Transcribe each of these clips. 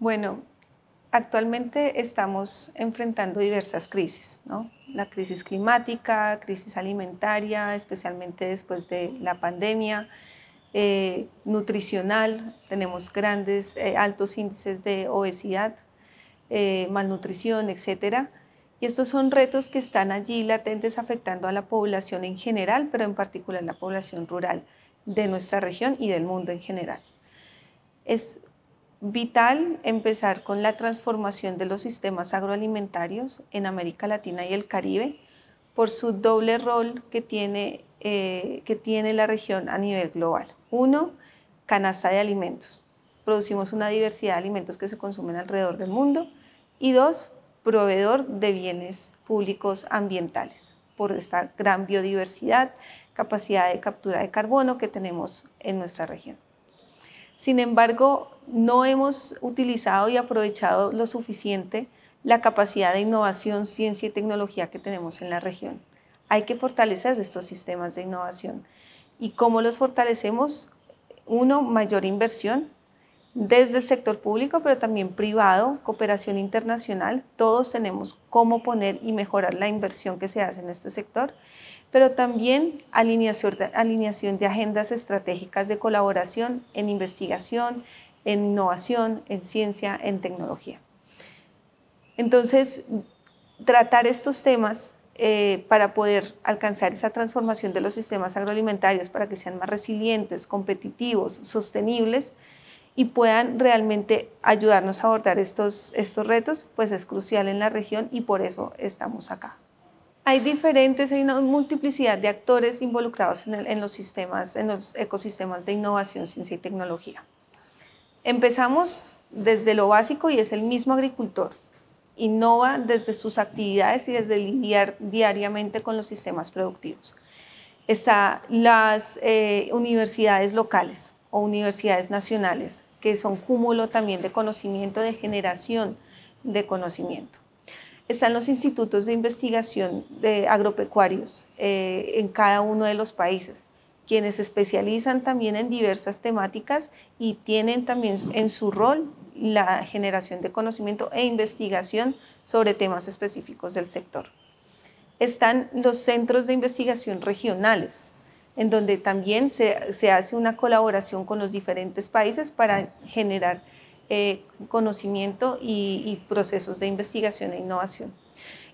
Bueno, actualmente estamos enfrentando diversas crisis, ¿no? La crisis climática, crisis alimentaria, especialmente después de la pandemia, eh, nutricional, tenemos grandes, eh, altos índices de obesidad, eh, malnutrición, etcétera. Y estos son retos que están allí latentes afectando a la población en general, pero en particular la población rural de nuestra región y del mundo en general. Es vital empezar con la transformación de los sistemas agroalimentarios en América Latina y el Caribe por su doble rol que tiene, eh, que tiene la región a nivel global. Uno, canasta de alimentos. Producimos una diversidad de alimentos que se consumen alrededor del mundo. Y dos, proveedor de bienes públicos ambientales por esta gran biodiversidad, capacidad de captura de carbono que tenemos en nuestra región. Sin embargo, no hemos utilizado y aprovechado lo suficiente la capacidad de innovación, ciencia y tecnología que tenemos en la región. Hay que fortalecer estos sistemas de innovación. ¿Y cómo los fortalecemos? Uno, mayor inversión desde el sector público, pero también privado, cooperación internacional. Todos tenemos cómo poner y mejorar la inversión que se hace en este sector, pero también alineación, alineación de agendas estratégicas de colaboración en investigación, en innovación, en ciencia, en tecnología. Entonces, tratar estos temas eh, para poder alcanzar esa transformación de los sistemas agroalimentarios para que sean más resilientes, competitivos, sostenibles y puedan realmente ayudarnos a abordar estos, estos retos, pues es crucial en la región y por eso estamos acá. Hay diferentes, hay una multiplicidad de actores involucrados en los sistemas, en los ecosistemas de innovación, ciencia y tecnología. Empezamos desde lo básico y es el mismo agricultor. Innova desde sus actividades y desde lidiar diariamente con los sistemas productivos. Está las eh, universidades locales o universidades nacionales, que son cúmulo también de conocimiento, de generación de conocimiento. Están los institutos de investigación de agropecuarios eh, en cada uno de los países quienes se especializan también en diversas temáticas y tienen también en su rol la generación de conocimiento e investigación sobre temas específicos del sector. Están los centros de investigación regionales, en donde también se, se hace una colaboración con los diferentes países para generar eh, conocimiento y, y procesos de investigación e innovación.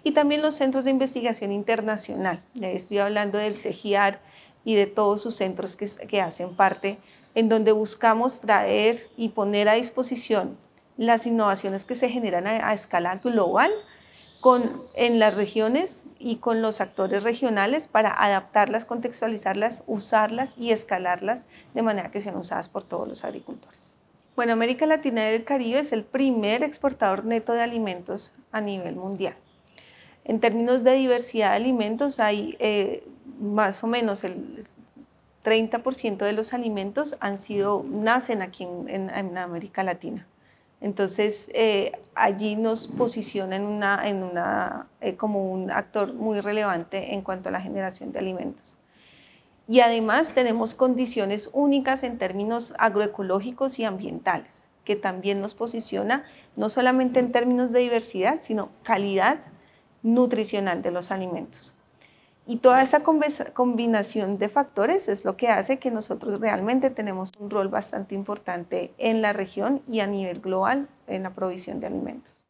Y también los centros de investigación internacional. Estoy hablando del CEGIAR, y de todos sus centros que, hacen parte, en donde buscamos traer y poner a disposición las innovaciones que se generan a, escala global con, en las regiones y con los actores regionales para adaptarlas, contextualizarlas, usarlas y escalarlas de manera que sean usadas por todos los agricultores. Bueno, América Latina y el Caribe es el primer exportador neto de alimentos a nivel mundial. En términos de diversidad de alimentos, hay eh, más o menos el 30% de los alimentos nacen aquí en, América Latina. Entonces, eh, allí nos posiciona eh, como un actor muy relevante en cuanto a la generación de alimentos. Y además tenemos condiciones únicas en términos agroecológicos y ambientales, que también nos posiciona no solamente en términos de diversidad, sino calidad nutricional de los alimentos. Y toda esa combinación de factores es lo que hace que nosotros realmente tenemos un rol bastante importante en la región y a nivel global en la provisión de alimentos.